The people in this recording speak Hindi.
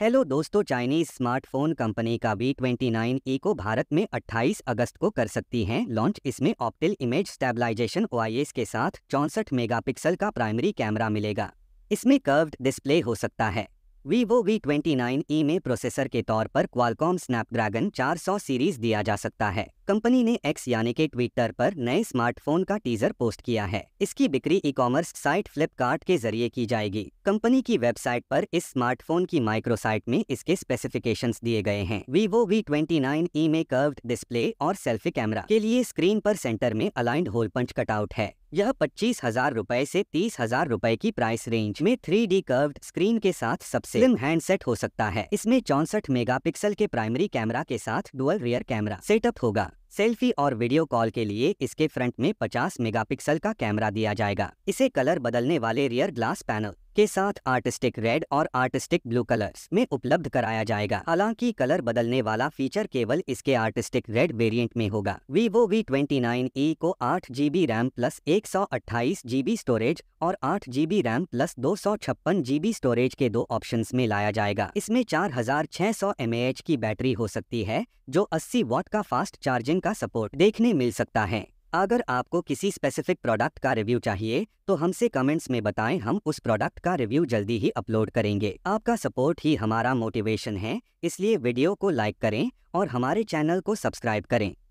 हेलो दोस्तों चाइनीज स्मार्टफोन कंपनी का V twenty nine E Bharat में 28 अगस्त को कर सकती हैं लॉन्च इसमें ऑप्टिल इमेज स्टेबलाइजेशन ओ के साथ चौंसठ मेगापिक्सल का प्राइमरी कैमरा मिलेगा इसमें कर्व्ड डिस्प्ले हो सकता है Vivo V twenty nine E में प्रोसेसर के तौर पर क्वालकॉम स्नैपड्रैगन 400 सीरीज दिया जा सकता है कंपनी ने एक्स यानी के ट्विटर पर नए स्मार्टफोन का टीजर पोस्ट किया है इसकी बिक्री ई कॉमर्स साइट फ्लिपकार्ट के जरिए की जाएगी कंपनी की वेबसाइट पर इस स्मार्टफोन की माइक्रोसाइट में इसके स्पेसिफिकेशन दिए गए हैं Vivo V twenty nine E में कर्व्ड डिस्प्ले और सेल्फी कैमरा के लिए स्क्रीन पर सेंटर में अलाइंड होल पंच कटआउट है यह पच्चीस हजार रूपए ऐसी तीस हजार रूपए की प्राइस रेंज में थ्री डी कर्व स्क्रीन के साथ सबसे हैंडसेट हो सकता है इसमें चौसठ मेगापिक्सल के प्राइमरी कैमरा के साथ डुअल रियर कैमरा सेटअप होगा सेल्फी और वीडियो कॉल के लिए इसके फ्रंट में 50 मेगापिक्सल का कैमरा दिया जाएगा इसे कलर बदलने वाले रियर ग्लास पैनल के साथ आर्टिस्टिक रेड और आर्टिस्टिक ब्लू कलर्स में उपलब्ध कराया जाएगा हालांकि कलर बदलने वाला फीचर केवल इसके आर्टिस्टिक रेड वेरिएंट में होगा Vivo V twenty nine E को आठ जीबी रैम प्लस एक सौ अट्ठाईस जीबी स्टोरेज और आठ जीबी रैम प्लस दो सौ छप्पन जीबी स्टोरेज के दो ऑप्शन में लाया जाएगा इसमें चार हजार छह सौ एम की बैटरी हो सकती है जो अस्सी वॉट का फास्ट चार्जिंग का सपोर्ट देखने मिल सकता है अगर आपको किसी स्पेसिफिक प्रोडक्ट का रिव्यू चाहिए तो हमसे कमेंट्स में बताएं हम उस प्रोडक्ट का रिव्यू जल्दी ही अपलोड करेंगे आपका सपोर्ट ही हमारा मोटिवेशन है इसलिए वीडियो को लाइक करें और हमारे चैनल को सब्सक्राइब करें